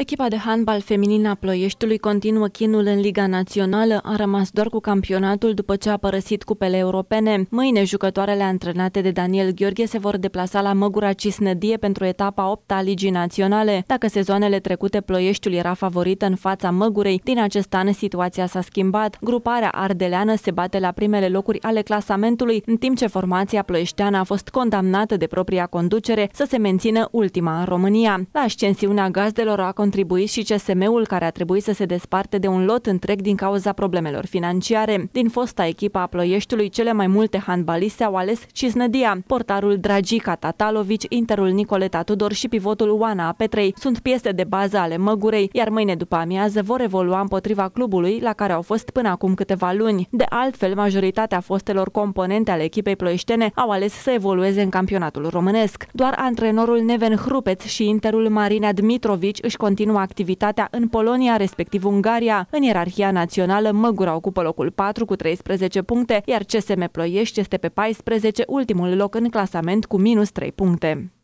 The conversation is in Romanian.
Echipa de handbal feminină a Ploieștiului continuă chinul în Liga Națională, a rămas doar cu campionatul după ce a părăsit cupele europene. Mâine, jucătoarele antrenate de Daniel Gheorghe se vor deplasa la Măgura Cisnădie pentru etapa 8 a Ligii Naționale. Dacă sezoanele trecute Ploieștiul era favorită în fața Măgurei, din acest an situația s-a schimbat. Gruparea ardeleană se bate la primele locuri ale clasamentului, în timp ce formația ploieșteană a fost condamnată de propria conducere să se mențină ultima în România. La ascensiunea gazdelor a contribuit și CSM-ul care a trebuit să se desparte de un lot întreg din cauza problemelor financiare. Din fosta echipa a Ploieștiului, cele mai multe handbaliste au ales Cisnădia, portarul Dragica Tatalovici, interul Nicoleta Tudor și pivotul Oana Petrei. Sunt piese de bază ale Măgurei, iar mâine după amiază vor evolua împotriva clubului la care au fost până acum câteva luni. De altfel, majoritatea fostelor componente ale echipei ploieștene au ales să evolueze în campionatul românesc. Doar antrenorul Neven Hrupeț și interul Marina Dmitrovici își continuă continuă activitatea în Polonia, respectiv Ungaria. În ierarhia națională, Măgura ocupă locul 4 cu 13 puncte, iar CSM Ploiești este pe 14, ultimul loc în clasament cu minus 3 puncte.